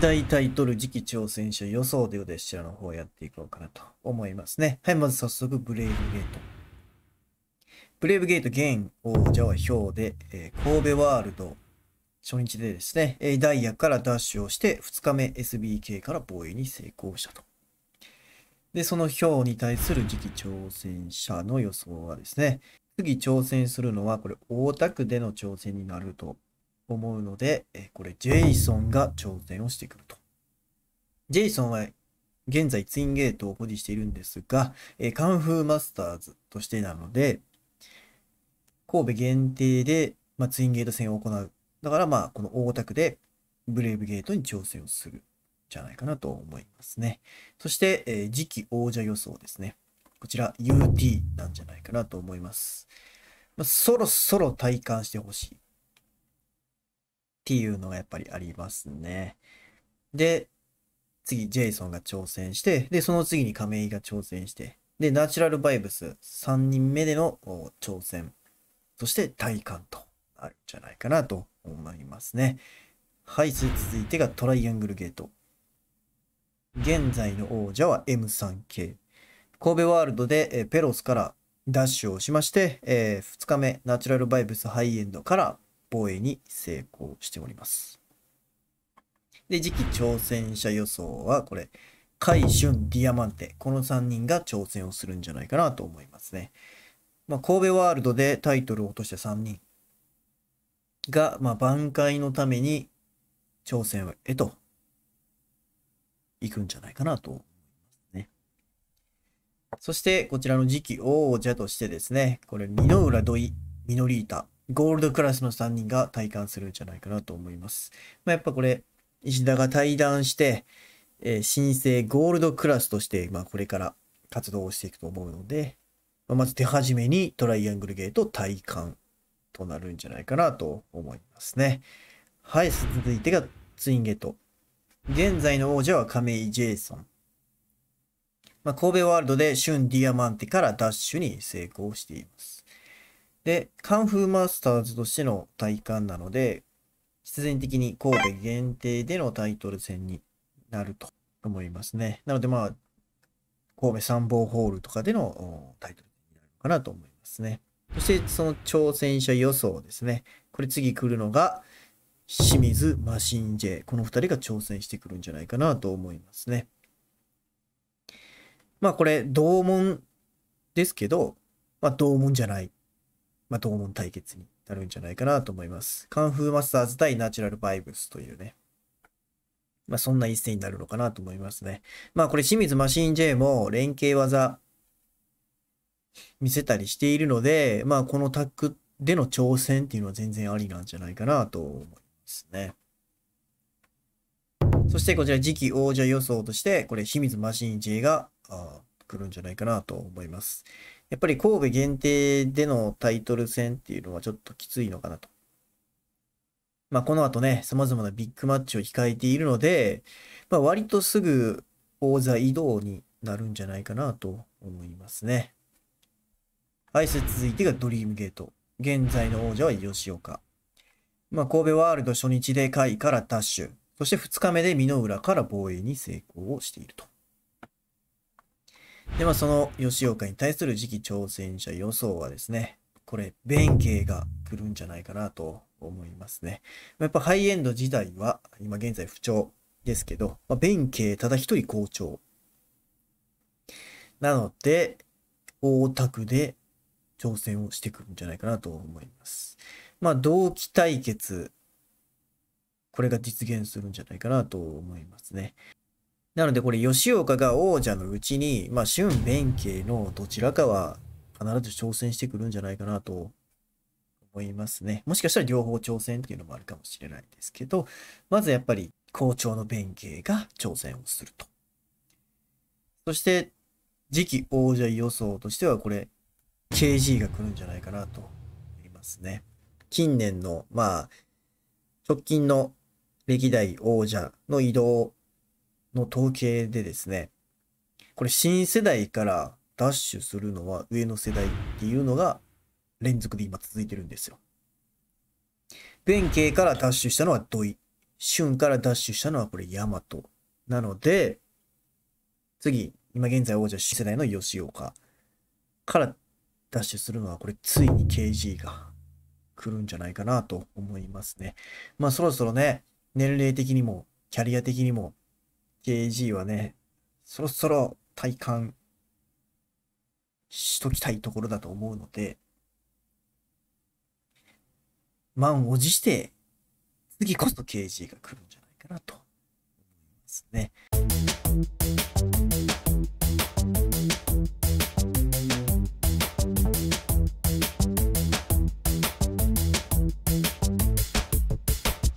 大タイトル次期挑戦者予想ででシらの方をやっていこうかなと思いますね。はい、まず早速、ブレイブゲート。ブレイブゲート現王者は表で、えー、神戸ワールド初日でですね、えー、ダイヤからダッシュをして、2日目 SBK から防衛に成功したと。で、その表に対する次期挑戦者の予想はですね、次挑戦するのは、これ、大田区での挑戦になると思うので、えこれ、ジェイソンが挑戦をしてくると。ジェイソンは現在ツインゲートを保持しているんですが、えカンフーマスターズとしてなので、神戸限定で、まあ、ツインゲート戦を行う。だからまあ、この大田区でブレイブゲートに挑戦をするじゃないかなと思いますね。そして、えー、次期王者予想ですね。こちら UT なんじゃないかなと思います。まあ、そろそろ体感してほしい。っていうのがやっぱりありますね。で、次、ジェイソンが挑戦して、で、その次に亀井が挑戦して、で、ナチュラルバイブス、3人目での挑戦、そして体感とあるんじゃないかなと思いますね。はい、続いてがトライアングルゲート。現在の王者は M3K。神戸ワールドでペロスからダッシュをしまして、えー、2日目、ナチュラルバイブスハイエンドから防衛に成功しております。で、次期挑戦者予想は、これ、海春、ディアマンテ、この3人が挑戦をするんじゃないかなと思いますね。まあ、神戸ワールドでタイトルを落とした3人が、まあ、挽回のために挑戦へと行くんじゃないかなと思いますね。そして、こちらの次期王者としてですね、これ、二浦土井、ミノリータ、ゴールドクラスの3人が体感するんじゃないかなと思います。まあ、やっぱこれ、石田が対談して、えー、新生ゴールドクラスとして、まあ、これから活動をしていくと思うので、まあ、まず手始めにトライアングルゲート体感となるんじゃないかなと思いますね。はい、続いてがツインゲート。現在の王者は亀井ジェイソン。まあ、神戸ワールドで春ディアマンテからダッシュに成功しています。で、カンフーマスターズとしての体感なので、必然的に神戸限定でのタイトル戦になると思いますね。なのでまあ、神戸参謀ホールとかでのタイトルになるのかなと思いますね。そしてその挑戦者予想ですね。これ次来るのが、清水マシン J。この2人が挑戦してくるんじゃないかなと思いますね。まあこれ、同門ですけど、まあ同門じゃない。まあ、同門対決になるんじゃないかなと思います。カンフーマスターズ対ナチュラルバイブスというね。まあ、そんな一戦になるのかなと思いますね。まあ、これ清水マシン J も連携技見せたりしているので、まあ、このタッグでの挑戦っていうのは全然ありなんじゃないかなと思いますね。そしてこちら次期王者予想として、これ清水マシン J が、くるんじゃないかなと思います。やっぱり神戸限定でのタイトル戦っていうのはちょっときついのかなと。まあこの後ね、様々なビッグマッチを控えているので、まあ割とすぐ王座移動になるんじゃないかなと思いますね。はい、続いてがドリームゲート。現在の王者は吉岡。まあ神戸ワールド初日で下位からダッシュ。そして2日目で美濃浦から防衛に成功をしていると。であ、その吉岡に対する次期挑戦者予想はですね、これ、弁慶が来るんじゃないかなと思いますね。やっぱハイエンド時代は、今現在不調ですけど、まあ、弁慶ただ一人好調。なので、大田区で挑戦をしてくるんじゃないかなと思います。まあ、同期対決、これが実現するんじゃないかなと思いますね。なのでこれ吉岡が王者のうちに、まあ、春弁慶のどちらかは必ず挑戦してくるんじゃないかなと思いますね。もしかしたら両方挑戦っていうのもあるかもしれないですけど、まずやっぱり校長の弁慶が挑戦をすると。そして次期王者予想としてはこれ KG が来るんじゃないかなと思いますね。近年のまあ直近の歴代王者の移動の統計でですね、これ新世代からダッシュするのは上の世代っていうのが連続で今続いてるんですよ。弁慶からダッシュしたのは土井。春からダッシュしたのはこれ大和。なので、次、今現在王者新世代の吉岡からダッシュするのはこれついに KG が来るんじゃないかなと思いますね。まあそろそろね、年齢的にもキャリア的にも KG はね、そろそろ体感しときたいところだと思うので、満を持して、次こそ KG が来るんじゃないかなと思いますね。